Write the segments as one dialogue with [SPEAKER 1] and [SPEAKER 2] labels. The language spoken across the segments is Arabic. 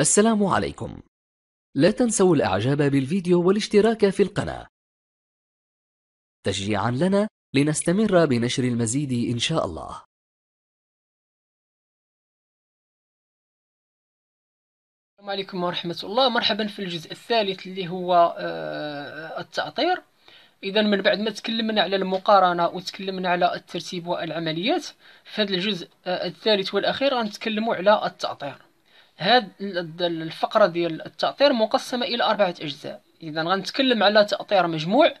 [SPEAKER 1] السلام عليكم لا تنسوا الاعجاب بالفيديو والاشتراك في القناة تشجيعا لنا لنستمر بنشر المزيد إن شاء الله السلام عليكم ورحمة الله مرحبا في الجزء الثالث اللي هو آه، التأطير إذا من بعد ما تكلمنا على المقارنة وتكلمنا على الترتيب والعمليات في هذا الجزء آه، الثالث والأخير غنتكلموا على التأطير هاد الفقرة ديال التأطير مقسمة إلى أربعة أجزاء إذا غنتكلم على تأطير مجموع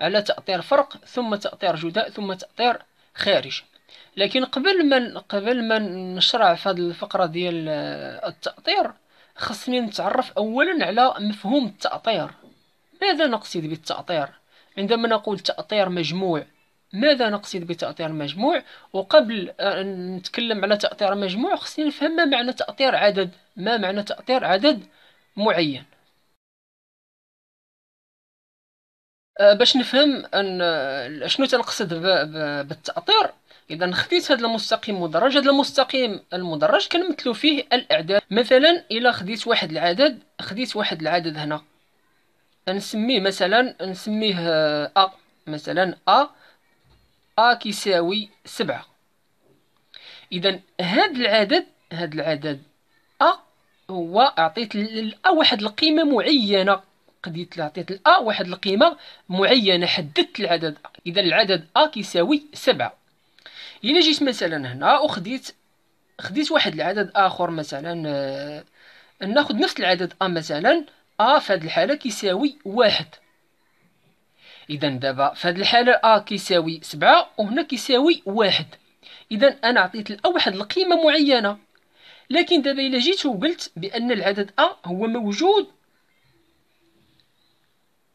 [SPEAKER 1] على تأطير فرق ثم تأطير جداء ثم تأطير خارج لكن قبل ما قبل ما نشرع في هذه الفقرة ديال آه، التأطير خصني نتعرف أولا على مفهوم التأطير ماذا نقصد بالتأطير عندما نقول تأطير مجموع ماذا نقصد بتأطير مجموع وقبل أن آه، نتكلم على تأطير مجموع خصني نفهم ما معنى تأطير عدد ما معنى تأطير عدد معين أه، باش نفهم ان أه، شنو تنقصد بالتأطير اذا خديت هذا المستقيم مدرج هذا المستقيم المدرج كنمثلو فيه الاعداد مثلا الا خديت واحد العدد خديت واحد العدد هنا نسميه مثلا نسميه أه، ا مثلا ا ا كيساوي سبعة اذا هذا العدد هذا العدد ا أه، هو اعطيت للأ أه، واحد القيمه معينه قديت عطيت لأ أه، واحد القيمه معينه حددت العدد اذا العدد ا كيساوي سبعة الا جيت مثلا هنا وخديت خديت واحد العدد اخر مثلا آه ناخذ نفس العدد ا مثلا ا في الحاله كيساوي واحد اذا دابا في الحاله ا كيساوي سبعة وهنا كيساوي واحد اذا انا عطيت لأ واحد القيمه معينه لكن دابا الا جيت وقلت بان العدد ا هو موجود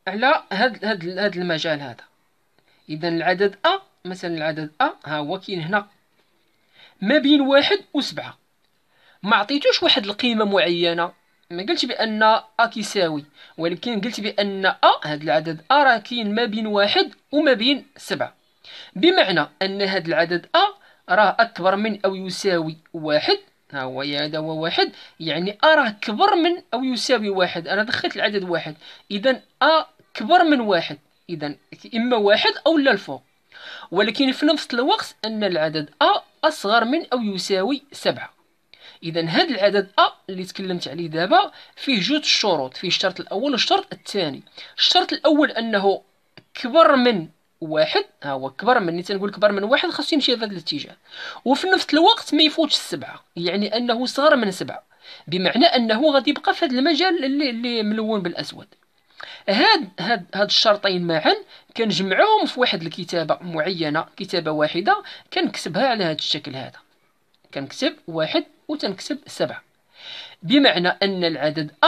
[SPEAKER 1] على هاد هاد هاد المجال هذا اذا العدد ا مثلا العدد ا ها هو كاين هنا ما بين واحد وسبعة ما عطيتوش واحد القيمه معينه ما قلت بان ا كيساوي ولكن قلت بان ا هاد العدد ا راه كاين ما بين واحد وما بين سبعة بمعنى ان هاد العدد ا راه اكبر من او يساوي واحد ها هو هذا هو واحد يعني أ كبر من أو يساوي واحد أنا دخلت العدد واحد إذا أ كبر من واحد إذا إما واحد أو لا الفوق ولكن في نفس الوقت أن العدد أ أصغر من أو يساوي سبعة إذا هذا العدد أ اللي تكلمت عليه دابا فيه جوج شروط فيه الشرط الأول والشرط الثاني الشرط الأول أنه كبر من واحد ها هو كبر مني تنقول كبر من واحد خاصو يمشي في هذا الاتجاه وفي نفس الوقت ما يفوتش السبعه يعني انه صغر من سبعه بمعنى انه غادي يبقى في هذا المجال اللي, اللي ملون بالاسود هاد هاد هاد الشرطين معا كنجمعهم في واحد الكتابه معينه كتابه واحده كنكتبها على هاد الشكل هذا كنكتب واحد وتنكتب سبعة بمعنى ان العدد ا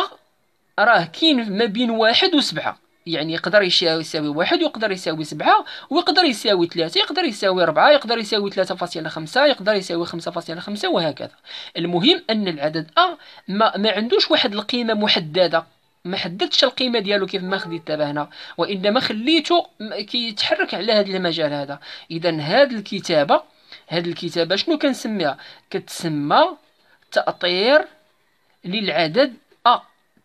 [SPEAKER 1] راه كاين ما بين واحد وسبعة يعني يقدر يساوي واحد ويقدر يساوي سبعة ويقدر يساوي ثلاثة يقدر يساوي ربعة يقدر يساوي ثلاثة فاصلة خمسة يقدر يساوي خمسة فاصلة خمسة وهكذا المهم أن العدد أ ما, ما عندوش واحد القيمة محددة ما حددتش القيمه ديالو كيف ما خديت دابا هنا وانما خليته كيتحرك على هذا المجال هذا اذا هذه الكتابه هاد الكتابه شنو كنسميها كتسمى تاطير للعدد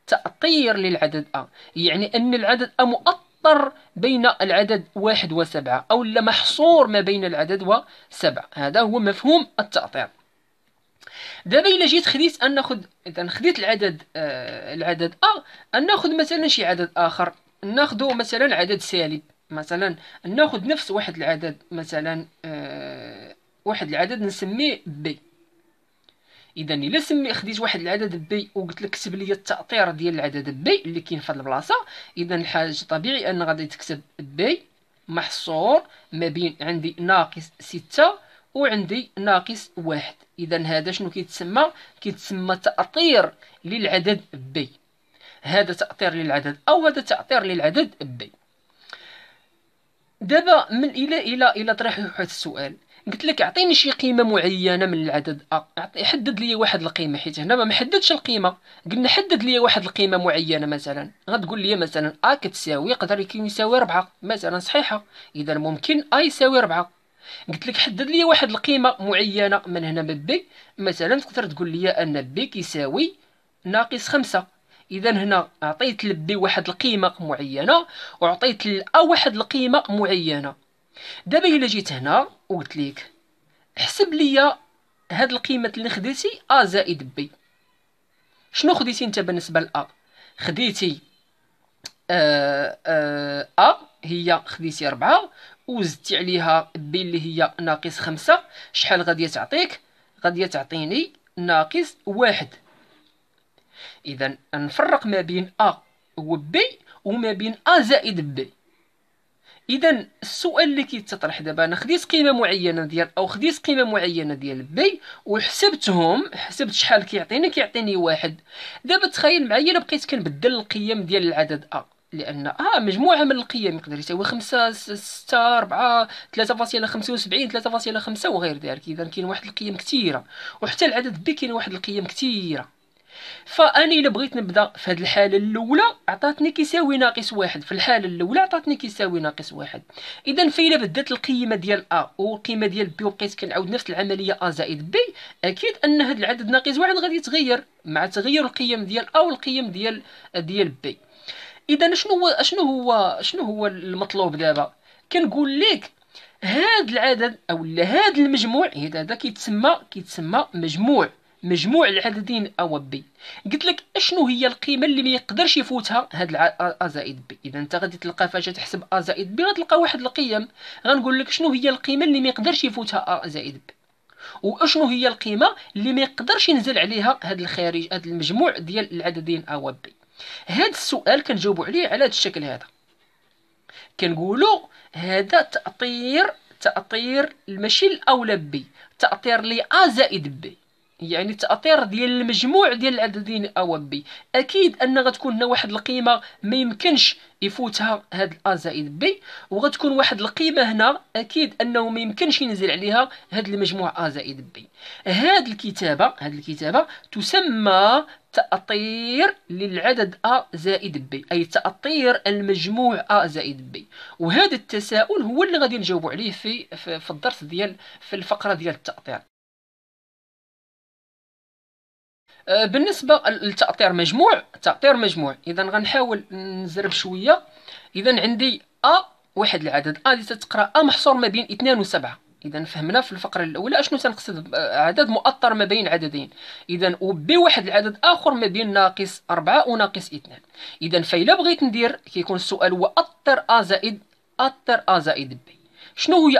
[SPEAKER 1] تأطير للعدد أ يعني أن العدد أ مؤطر بين العدد واحد وسبعة أو لا محصور ما بين العدد وسبعة هذا هو مفهوم التأطير دابا الا جيت خديت ناخذ اذا خديت العدد آه العدد ا أناخد مثلا شي عدد اخر ناخدو مثلا عدد سالب مثلا ناخد نفس واحد العدد مثلا آه واحد العدد نسميه بي اذا الا سمي خديت واحد العدد بي وقلت لك كتب لي التاطير ديال العدد بي اللي كاين في هاد البلاصه اذا الحاج طبيعي ان غادي تكتب بي محصور ما بين عندي ناقص ستة وعندي ناقص واحد اذا هذا شنو كيتسمى كيتسمى تاطير للعدد بي هذا تاطير للعدد او هذا تاطير للعدد بي دابا من الى الى الى طرح واحد السؤال قلت لك اعطيني شي قيمه معينه من العدد ا حدد لي واحد القيمه حيت هنا ما محددش القيمه قلنا حدد لي واحد القيمه معينه مثلا غتقول لي مثلا ا كتساوي يقدر يكون يساوي 4 مثلا صحيحه اذا ممكن ا يساوي 4 قلت لك حدد لي واحد القيمه معينه من هنا من بي مثلا تقدر تقول لي ان بي كيساوي ناقص 5 اذا هنا اعطيت لبي واحد القيمه معينه وعطيت لأ واحد القيمه معينه دابا الا جيت هنا وقلت لك حسب ليا هاد القيمه اللي خديتي ا زائد بي شنو خديتي انت بالنسبه ل ا خديتي آه آه ا هي خديتي ربعة وزدتي عليها بي اللي هي ناقص خمسة شحال غادي تعطيك غادي تعطيني ناقص واحد اذا نفرق ما بين ا و بي وما بين ا زائد بي اذا السؤال اللي كيتطرح دابا انا خديت قيمه معينه ديال او خديت قيمه معينه ديال بي وحسبتهم حسبت شحال كيعطيني كيعطيني واحد دابا تخيل معايا الا بقيت كنبدل القيم ديال العدد ا لان اه مجموعه من القيم يقدر يساوي 5 6 4 3.75 3.5 وغير ذلك اذا كاين واحد القيم كثيره وحتى العدد بي كاين واحد القيم كثيره فانا الا بغيت نبدا في هذه الحاله الاولى عطاتني كيساوي ناقص واحد في الحاله الاولى عطاتني كيساوي ناقص واحد اذا فالا بدات القيمه ديال ا والقيمه ديال بي وبقيت كنعاود نفس العمليه ا زائد بي اكيد ان هذا العدد ناقص واحد غادي يتغير مع تغير القيم ديال ا والقيم ديال ديال بي اذا شنو هو شنو هو شنو هو المطلوب دابا كنقول لك هاد العدد او هاد المجموع هذا كيتسمى كيتسمى مجموع مجموع العددين بي قلت لك اشنو هي القيمه اللي ما يقدرش يفوتها هاد الع... ا زائد بي اذا انت غادي تلقى فاش تحسب ا زائد بي غتلقى واحد القيم غنقول لك شنو هي القيمه اللي ما يقدرش يفوتها ا زائد بي واشنو هي القيمه اللي ما يقدرش ينزل عليها هاد الخارج هاد المجموع ديال العددين ا و بي هاد السؤال كنجاوبوا عليه على هاد الشكل هذا كنقولوا هذا تاطير تاطير ماشي الاولى بي تاطير لي ا زائد بي يعني التاثير ديال المجموع ديال العددين الاوبي اكيد ان غتكون هنا واحد القيمه ما يمكنش يفوتها هاد ا زائد بي وغتكون واحد القيمه هنا اكيد انه ما يمكنش ينزل عليها هاد المجموع ا زائد بي هاد الكتابه هاد الكتابه تسمى تأطير للعدد أ زائد بي أي تأطير المجموع أ زائد بي وهذا التساؤل هو اللي غادي نجاوبوا عليه في في الدرس ديال في الفقرة ديال التأطير آه، بالنسبه لتاطير مجموع تاطير مجموع اذا غنحاول نزرب شويه اذا عندي ا واحد العدد ا اللي تتقرا ا محصور ما بين اثنان وسبعة اذا فهمنا في الفقره الاولى اشنو تنقصد عدد مؤطر ما بين عددين اذا وبي واحد العدد اخر ما بين ناقص أربعة وناقص اثنان اذا فإلا بغيت ندير كيكون السؤال هو اطر ا زائد اطر ا زائد بي شنو هي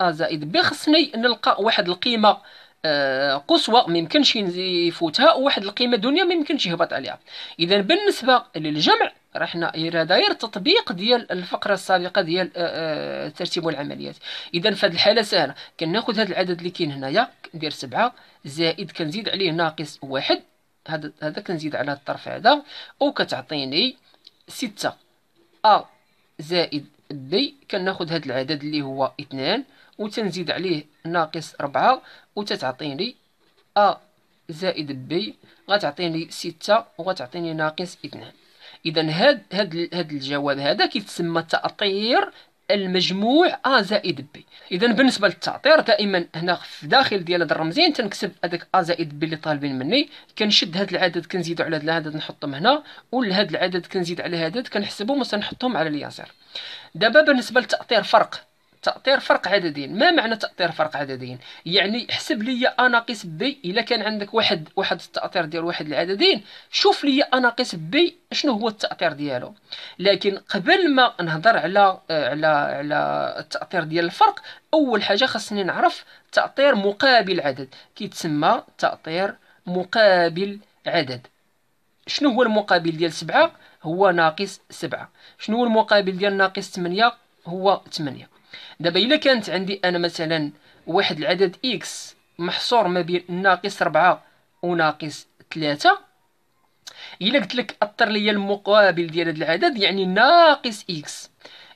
[SPEAKER 1] ا زائد بي خصني نلقى واحد القيمه آه، قصوى ما يمكنش يفوتها وواحد القيمه الدنيا ما يمكنش يهبط عليها اذا بالنسبه للجمع راه حنا داير تطبيق ديال الفقره السابقه ديال آه، آه، ترتيب العمليات اذا في هذه الحاله سهله كناخذ هذا العدد اللي كاين هنايا ندير سبعة زائد كنزيد عليه ناقص واحد هذا هذا كنزيد على الطرف هذا وكتعطيني ستة ا زائد بي كناخذ هذا العدد اللي هو اثنان وتنزيد عليه ناقص ربعة وتتعطيني أ زائد بي غتعطيني ستة وغتعطيني ناقص اثنان إذا هاد هاد هاد الجواب هذا كيتسمى تأطير المجموع ا زائد بي اذا بالنسبه للتأطير دائما هنا في الداخل ديال هاد الرمزين تنكتب هذاك ا زائد بي اللي طالبين مني كنشد هاد العدد كنزيدو على هاد العدد نحطهم هنا ولهاد العدد كنزيد على هاد العدد كنحسبهم وتنحطهم على اليسار دابا بالنسبه للتأطير فرق تأطير فرق عددين ما معنى تأطير فرق عددين يعني حسب لي أ ناقص بي إلا كان عندك واحد واحد التأطير ديال واحد العددين شوف لي أ ناقص بي شنو هو التأطير ديالو لكن قبل ما نهضر على على على التأطير ديال الفرق أول حاجة خاصني نعرف تأطير مقابل عدد كيتسمى تأطير مقابل عدد شنو هو المقابل ديال سبعة هو ناقص سبعة شنو هو المقابل ديال ناقص ثمانية هو ثمانية دابا الا كانت عندي انا مثلا واحد العدد اكس محصور ما بين ناقص 4 وناقص 3 الا قلت لك اثر ليا المقابل ديال هذا العدد يعني ناقص اكس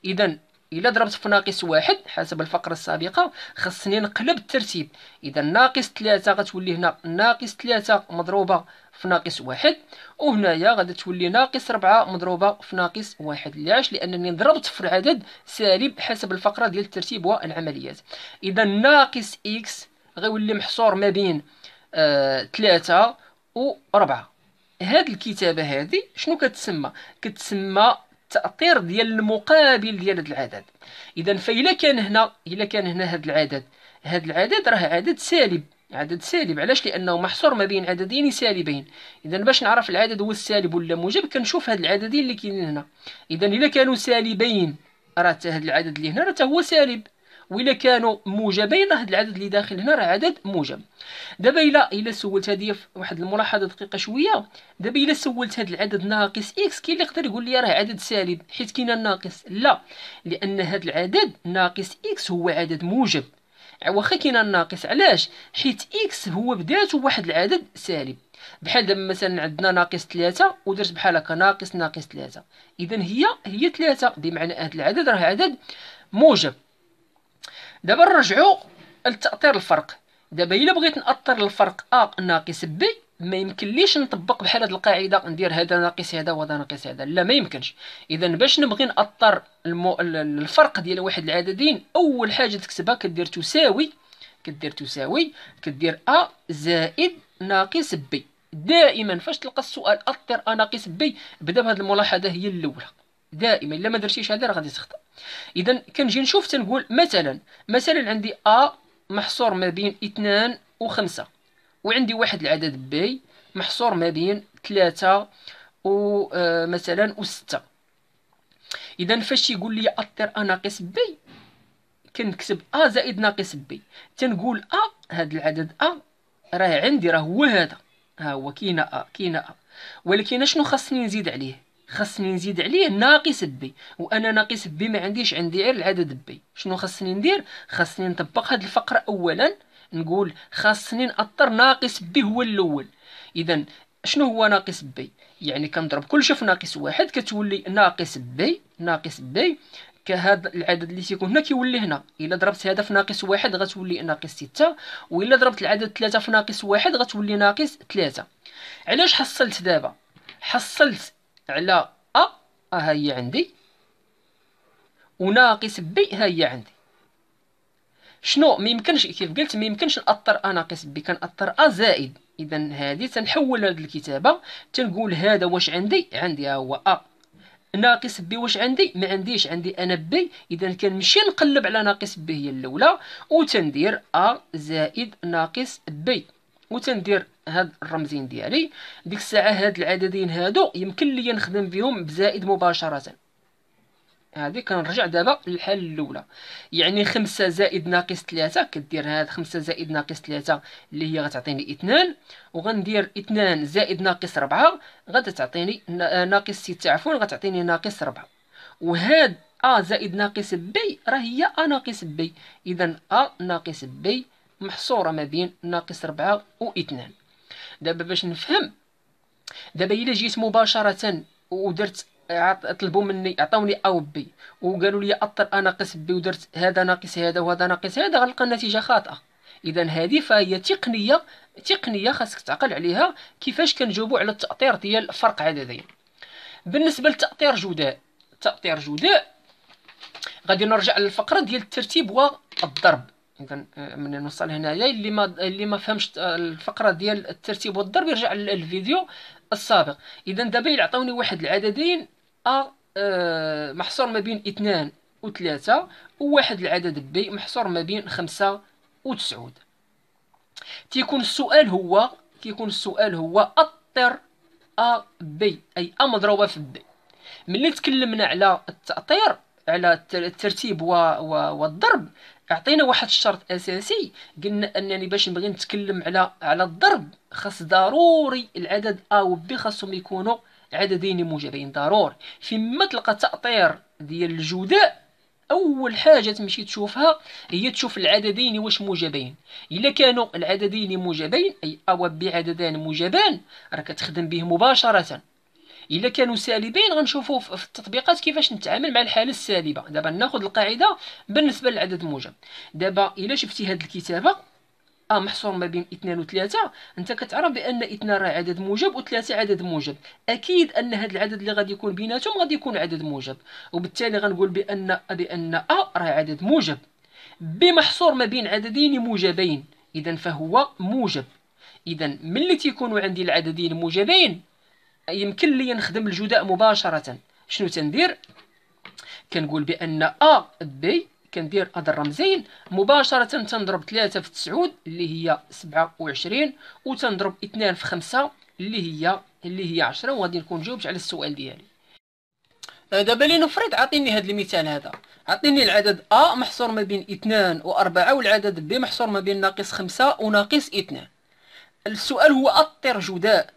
[SPEAKER 1] اذا الا ضربت في ناقص واحد حسب الفقره السابقه خصني نقلب الترتيب اذا ناقص ثلاثة غتولي هنا ناقص ثلاثة مضروبه في ناقص واحد وهنايا غادي تولي ناقص ربعة مضروبه في ناقص واحد علاش لانني ضربت في العدد سالب حسب الفقره ديال الترتيب والعمليات اذا ناقص اكس غيولي محصور ما بين آه ثلاثة و 4 هاد الكتابه هادي شنو كتسمى كتسمى التاطير ديال المقابل ديال هذا العدد اذا فإلا كان هنا الا كان هنا هذا العدد هذا العدد راه عدد سالب عدد سالب علاش لانه محصور ما بين عددين سالبين اذا باش نعرف العدد هو السالب ولا موجب كنشوف هاد العددين اللي كاينين هنا اذا الا كانوا سالبين راه هذا العدد اللي هنا راه هو سالب وإلا كانوا موجبين هذا العدد اللي داخل هنا راه عدد موجب دابا إلا إلا سولت هذه واحد الملاحظة دقيقة شوية دابا إلا سولت هذا العدد ناقص إكس كاين اللي يقدر يقول لي راه عدد سالب حيت كاين الناقص لا لأن هذا العدد ناقص إكس هو عدد موجب واخا كاين الناقص علاش حيت إكس هو بذاته واحد العدد سالب بحال دابا مثلا عندنا ناقص ثلاثة ودرت بحال هكا ناقص ناقص ثلاثة إذا هي هي ثلاثة بمعنى هذا العدد راه عدد موجب دابا نرجعو لتاطير الفرق دابا الا بغيت ناطر الفرق ا ناقص بي ما يمكنليش نطبق بحال هذه القاعده ندير هذا ناقص هذا وهذا ناقص هذا لا ما يمكنش اذا باش نبغي ناطر المو... الفرق ديال واحد العددين اول حاجه تكتبها كدير تساوي كدير تساوي كدير ا زائد ناقص بي دائما فاش تلقى السؤال اطر ا ناقص بي بدا بهذه الملاحظه هي الاولى دائما الا ما درتيش هذا راه غادي تخطا اذا كنجي نشوف تنقول مثلا مثلا عندي ا محصور ما بين اثنان وخمسة وعندي واحد العدد بي محصور ما بين ثلاثة و آه، مثلا وستة اذا فاش يقول لي اطر ا ناقص بي كنكتب ا زائد ناقص بي تنقول ا هذا العدد ا راه عندي راه هو هذا ها هو كاينه ا كاينه ا ولكن شنو خاصني نزيد عليه خاصني نزيد عليه ناقص بي وانا ناقص بي ما عنديش عندي غير العدد بي شنو خاصني ندير خاصني نطبق هذه الفقره اولا نقول خاصني نأطر ناقص بي هو الاول اذا شنو هو ناقص بي يعني كنضرب كل في ناقص واحد كتولي ناقص بي ناقص بي كهذا العدد اللي تيكون هنا كيولي هنا الا ضربت هذا في ناقص واحد غتولي ناقص ستة والا ضربت العدد ثلاثة في ناقص واحد غتولي ناقص ثلاثة علاش حصلت دابا حصلت على أ ها هي عندي وناقص بي ها هي عندي شنو ما يمكنش كيف قلت ما يمكنش نأثر أ ناقص بي كنأثر أ زائد إذا هذه تنحول هذه الكتابة تنقول هذا واش عندي عندي ها هو أ ناقص بي واش عندي ما عنديش عندي انا بي اذا كنمشي نقلب على ناقص بي هي الاولى وتندير ا زائد ناقص بي وتندير هاد الرمزين ديالي ديك الساعه هاد العددين هادو يمكن لي نخدم بهم بزائد مباشره هادي كنرجع دابا للحاله الاولى يعني خمسة زائد ناقص ثلاثة كدير هاد خمسة زائد ناقص ثلاثة اللي هي غتعطيني اثنان وغندير اثنان زائد ناقص ربعة غتعطيني آه، ناقص ستة عفوا غتعطيني ناقص ربعة وهاد ا زائد ناقص بي راه هي ا ناقص بي اذا ا ناقص بي محصوره ما بين ناقص ربعة و اثنان دابا باش نفهم دابا الا جيت مباشره ودرت طلبوا مني عطاوني او بي وقالوا لي اطر انا ناقص بي ودرت هذا ناقص هذا وهذا ناقص هذا غنلقى النتيجه خاطئه اذا هذه فهي تقنيه تقنيه خاصك تعقل عليها كيفاش كنجاوبوا على التاطير ديال فرق عددين بالنسبه لتاطير جداء تاطير جداء غادي نرجع للفقره ديال الترتيب والضرب اذا آه، من نوصل هنايا اللي ما اللي ما فهمش آه، الفقره ديال الترتيب والضرب يرجع للفيديو السابق اذا دابا يعطوني واحد العددين ا آه،, أه محصور ما بين اثنان وثلاثة وواحد العدد بي محصور ما بين خمسة وتسعود تيكون السؤال هو تيكون السؤال هو أطر أ بي أي أ مضروبة في بي ملي تكلمنا على التأطير على الترتيب و... و... والضرب عطينا واحد الشرط اساسي قلنا انني باش نبغي نتكلم على على الضرب خاص ضروري العدد ا و بي خاصهم يكونوا عددين موجبين ضروري فيما تلقى تأطير ديال الجداء اول حاجه تمشي تشوفها هي تشوف العددين واش موجبين الا كانوا العددين موجبين اي ا و بي عددان موجبان راه كتخدم به مباشره الا كانوا سالبين غنشوفوا في التطبيقات كيفاش نتعامل مع الحاله السالبه دابا ناخذ القاعده بالنسبه للعدد الموجب دابا الا شفتي هذه الكتابه ا آه، محصور ما بين 2 و 3 انت كتعرف بان 2 راه عدد موجب و3 عدد موجب اكيد ان هذا العدد اللي غادي يكون بيناتهم غادي يكون عدد موجب وبالتالي غنقول بان بان ا راه عدد موجب بمحصور ما بين عددين موجبين اذا فهو موجب اذا ملي تيكونوا عندي العددين موجبين يمكن لي نخدم الجداء مباشرة شنو تندير كنقول بأن أ بي كندير هذا الرمزين مباشرة تنضرب ثلاثة في تسعود اللي هي سبعة وعشرين وتنضرب اثنان في خمسة اللي هي اللي هي عشرة وغادي نكون جاوبت على السؤال ديالي أه، دابا لنفرض عطيني هاد المثال هذا عطيني العدد أ محصور ما بين اثنان وأربعة والعدد ب محصور ما بين ناقص خمسة وناقص اثنان السؤال هو أطر جداء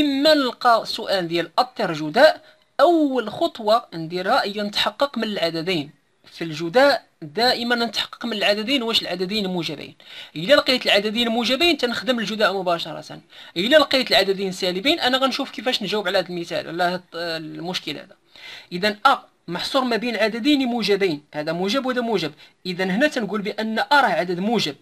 [SPEAKER 1] اما نلقى سؤال ديال الترجداء اول خطوه نديرها هي نتحقق من العددين في الجداء دائما نتحقق من العددين واش العددين موجبين الا لقيت العددين موجبين تنخدم الجداء مباشره الا لقيت العددين سالبين انا غنشوف كيفاش نجاوب على هذا المثال على هذا المشكل هذا اذا ا آه، محصور ما بين عددين موجبين هذا موجب وهذا موجب اذا هنا تنقول بان ا آه، راه عدد موجب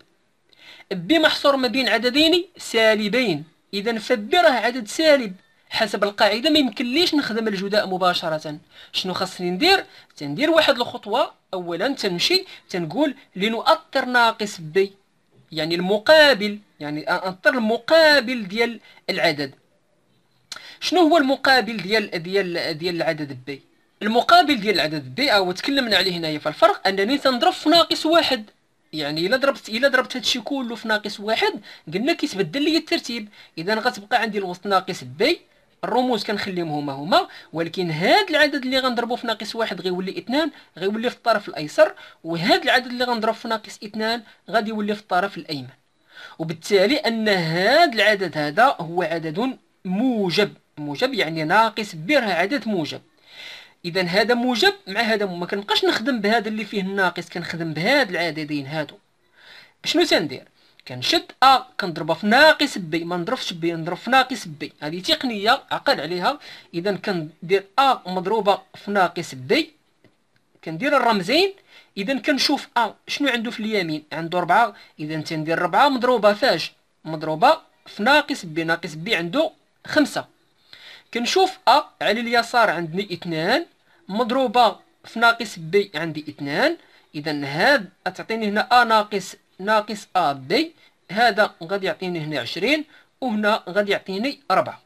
[SPEAKER 1] ب محصور ما بين عددين سالبين اذا فبي راه عدد سالب حسب القاعده ما ليش نخدم الجداء مباشره شنو خاصني ندير تندير واحد الخطوه اولا تنمشي تنقول لنؤطر ناقص بي يعني المقابل يعني انطر المقابل ديال العدد شنو هو المقابل ديال ديال ديال العدد بي المقابل ديال العدد بي او تكلمنا عليه هنايا فالفرق انني تنضرب في ناقص واحد يعني الا ضربت الا ضربت هادشي كله في ناقص واحد قلنا كيتبدل لي الترتيب اذا غتبقى عندي الوسط ناقص بي الرموز كنخليهم هما هما ولكن هاد العدد اللي غنضربو في ناقص واحد غيولي اثنان غيولي في الطرف الايسر وهاد العدد اللي غنضرب في ناقص اثنان غادي يولي في الطرف الايمن وبالتالي ان هاد العدد هذا هو عدد موجب موجب يعني ناقص بره عدد موجب اذا هذا موجب مع هذا ما كنبقاش نخدم بهذا اللي فيه الناقص كنخدم بهاد العددين هادو شنو تندير كنشد ا آه، كنضربها في ناقص بي ما نضربش بي نضرب في ناقص بي هذه تقنيه عقل عليها اذا كندير ا آه، مضروبه في ناقص بي كندير الرمزين اذا كنشوف ا آه، شنو عنده في اليمين عنده 4 اذا تندير 4 مضروبه فاش مضروبه في ناقص بي ناقص بي عنده 5 كنشوف ا على اليسار عندني 2 مضروبة في ناقص بي عندي اثنان إذا هاد تعطيني هنا أ ناقص ناقص أ بي هذا غادي يعطيني هنا عشرين وهنا غادي يعطيني ربعة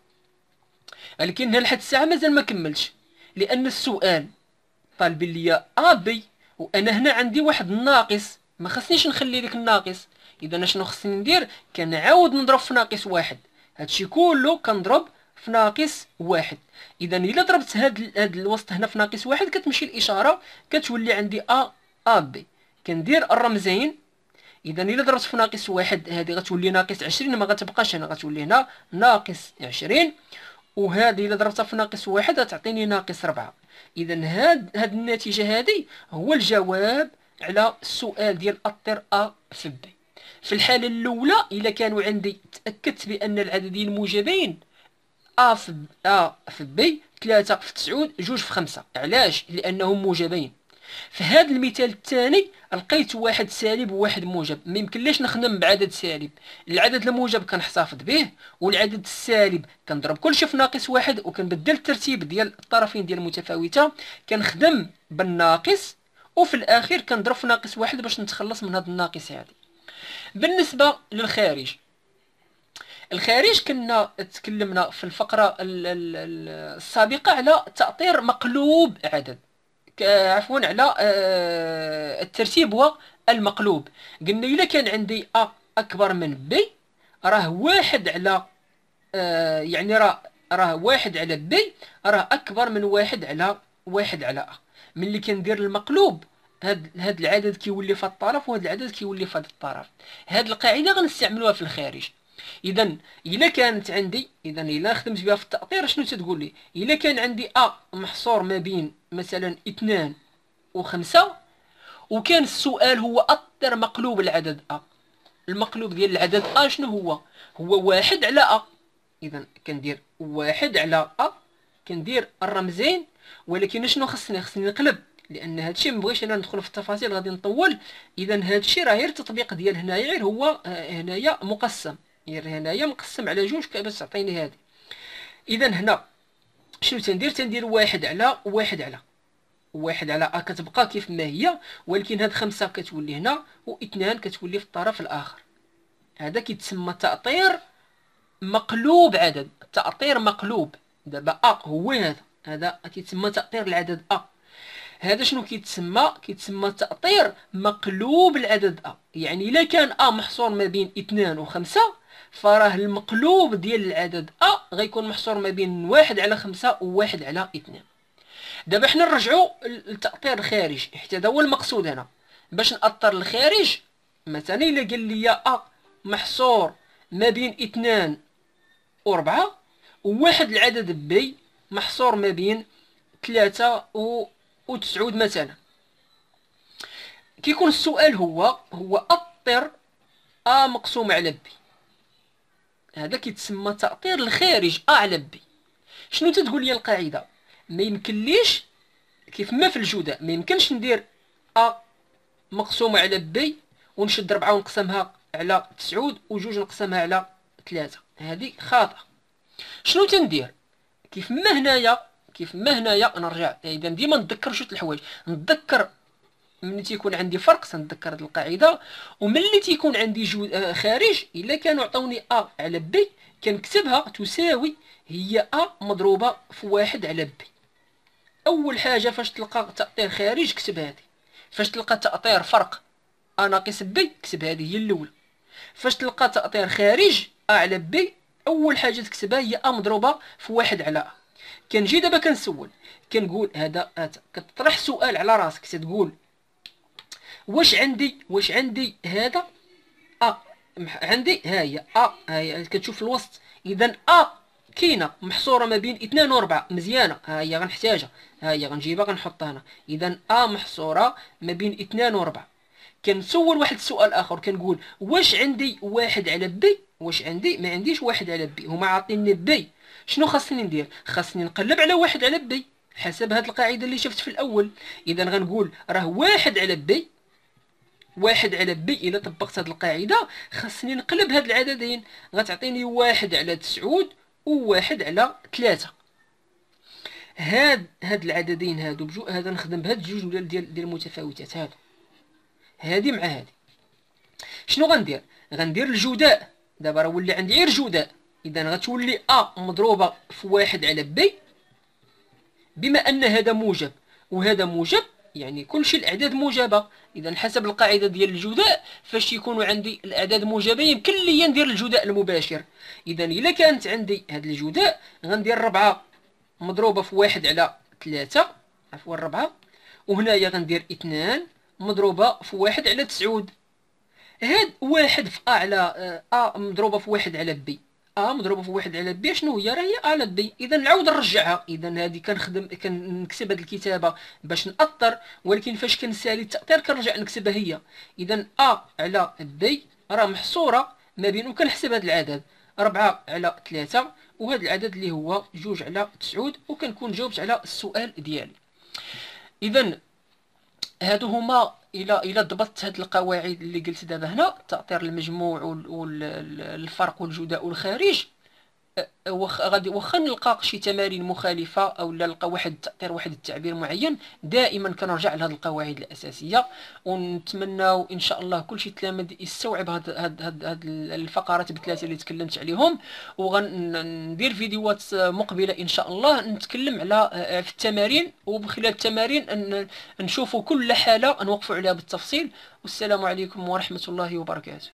[SPEAKER 1] لكن هنا لحد الساعة مازال ما كملش لأن السؤال طالب ليا أ بي وأنا هنا عندي واحد الناقص ما خصنيش نخلي لك الناقص إذا شنو خصني ندير كنعاود نضرب في ناقص واحد هادشي كله كنضرب في ناقص واحد اذا الا ضربت هاد هاد الوسط هنا في ناقص واحد كتمشي الاشاره كتولي عندي ا ا بي كندير الرمزين اذا الا ضربت في ناقص واحد هذه غتولي ناقص عشرين ما غتبقاش هنا غتولي هنا ناقص عشرين وهذه الا ضربتها في ناقص واحد غتعطيني ناقص 4 اذا هاد هاد النتيجه هذه هو الجواب على السؤال ديال اطر ا في بي في الحاله الاولى الا كانوا عندي تاكدت بان العددين موجبين أ في أ في بي 3 في 90 2 في 5 علاش لأنهم موجبين في هذا المثال الثاني لقيت واحد سالب وواحد موجب ما يمكنليش نخدم بعدد سالب العدد الموجب كنحتفظ به والعدد السالب كنضرب كل شيء في ناقص واحد وكنبدل الترتيب ديال الطرفين ديال المتفاوته كنخدم بالناقص وفي الاخير كنضرب في ناقص واحد باش نتخلص من هذا الناقص هذا بالنسبه للخارج الخارج كنا تكلمنا في الفقرة السابقة على تاطير مقلوب عدد عفوا على آه، الترتيب هو المقلوب قلنا إلا كان عندي أ أكبر من بي راه واحد على آه، يعني راه راه واحد على بي راه أكبر من واحد على واحد على أ ملي كندير المقلوب هاد هاد العدد كيولي في الطرف وهاد العدد كيولي في هاد الطرف هاد القاعده غنستعملوها في الخارج اذا الا كانت عندي اذا الا خدمت بها في التاطير شنو تتقول لي الا كان عندي ا محصور ما بين مثلا اثنان وخمسة وكان السؤال هو اطر مقلوب العدد ا المقلوب ديال العدد ا شنو هو هو واحد على ا اذا كندير واحد على ا كندير الرمزين ولكن شنو خصني خصني نقلب لان هادشي مبغيش انا ندخل في التفاصيل غادي نطول اذا هادشي راه غير التطبيق ديال هنايا غير هو آه، هنايا مقسم ندير هنايا مقسم على جوج باش تعطيني هذه اذا هنا شنو تندير تندير واحد على واحد على واحد على ا كتبقى كيف ما هي ولكن هاد خمسة كتولي هنا واثنان كتولي في الطرف الاخر هذا كيتسمى تأطير مقلوب عدد تاطير مقلوب دابا ا آه، هو هذا هذا كيتسمى تأطير العدد ا آه. هذا شنو كيتسمى كيتسمى تأطير مقلوب العدد أ يعني إلا كان أ محصور ما بين اثنان وخمسة فراه المقلوب ديال العدد أ غيكون محصور ما بين واحد على خمسة وواحد على اثنان دابا حنا نرجعو للتأطير الخارجي حتى هذا هو المقصود هنا باش نأطر الخارج مثلا إلا قال لي أ محصور ما بين اثنان وربعة وواحد العدد بي محصور ما بين ثلاثة و وتسعود مثلا كيكون السؤال هو هو أطر أ مقسوم على بي هذا كيتسمى تأطير الخارج أ على بي شنو تتقول لي القاعدة ما يمكنليش كيف ما في الجودة ما يمكنش ندير أ مقسومة على بي ونشد ربعة ونقسمها على تسعود وجوج نقسمها على ثلاثة هذه خاطئة شنو تندير كيف ما هنايا كيف ما هنايا نرجع اذا ديما نتذكر جوج الحوايج نتذكر ملي تيكون عندي فرق تنتذكر هاد القاعده وملي تيكون عندي جو آه، خارج الا كانوا عطاوني ا على بي كنكتبها تساوي هي ا مضروبه في واحد على بي اول حاجه فاش تلقى تاطير خارج كتب هادي فاش تلقى تاطير فرق ا ناقص بي كتب هادي هي الاولى فاش تلقى تاطير خارج ا على بي اول حاجه تكتبها هي ا مضروبه في واحد على أ. كنجي دابا كنسول كنقول هذا كطرح سؤال على راسك تتقول واش عندي واش عندي هذا ا عندي ها هي ا ها هي كتشوف في الوسط اذا ا كاينه محصوره ما بين 2 و 4 مزيانه ها هي غنحتاجها ها هي غنجيبها غنحطها هنا اذا ا محصوره ما بين 2 و 4 كنسول واحد السؤال اخر كنقول واش عندي واحد على بي واش عندي ما عنديش واحد على بي هما عاطيني بي شنو خاصني ندير خاصني نقلب على واحد على بي حسب هاد القاعده اللي شفت في الاول اذا غنقول راه واحد على بي واحد على بي الا طبقت هاد القاعده خاصني نقلب هاد العددين غتعطيني واحد على تسعود وواحد على ثلاثة هاد هاد العددين هادو بجو هذا نخدم بهاد جوج ديال ديال المتفاوتات هادو هادي مع هادي شنو غندير غندير الجداء دابا راه ولي عندي غير جداء اذا غتولي ا مضروبه في واحد على بي بما ان هذا موجب وهذا موجب يعني كلشي الاعداد موجبه اذا حسب القاعده ديال الجداء فاش يكونوا عندي الاعداد موجبه يمكن لي ندير الجداء المباشر اذا الا كانت عندي هاد الجداء غندير 4 مضروبه في واحد على 3 عفوا 4 وهنايا غندير 2 مضروبه في واحد على 9 هاد واحد في ا على ا مضروبه في واحد على بي ا مضروبه في واحد على بي شنو هي راه هي ا على بي اذا نعاود نرجعها اذا هادي كنخدم كنكتب هاد الكتابه باش ناثر ولكن فاش كنسالي التاثير كنرجع نكتبها هي اذا ا على بي راه محصوره ما بين وكنحسب هاد العدد 4 على 3 وهذا العدد اللي هو جوج على تسعود وكنكون جاوبت على السؤال ديالي اذا هادو هما الى الى ضبطت هاد القواعد اللي قلت دابا هنا التاطير المجموع والفرق والجداء والخارج أه، واخا غادي واخا نلقى شي تمارين مخالفه او لا نلقى واحد التاثير واحد التعبير معين دائما كنرجع لهاد القواعد الاساسيه ونتمناو ان شاء الله كل شيء تلامد يستوعب هاد هاد هاد, هاد الفقرات بثلاثه اللي تكلمت عليهم وغندير فيديوهات مقبله ان شاء الله نتكلم على آه، في التمارين وبخلال التمارين نشوفوا كل حاله نوقفوا عليها بالتفصيل والسلام عليكم ورحمه الله وبركاته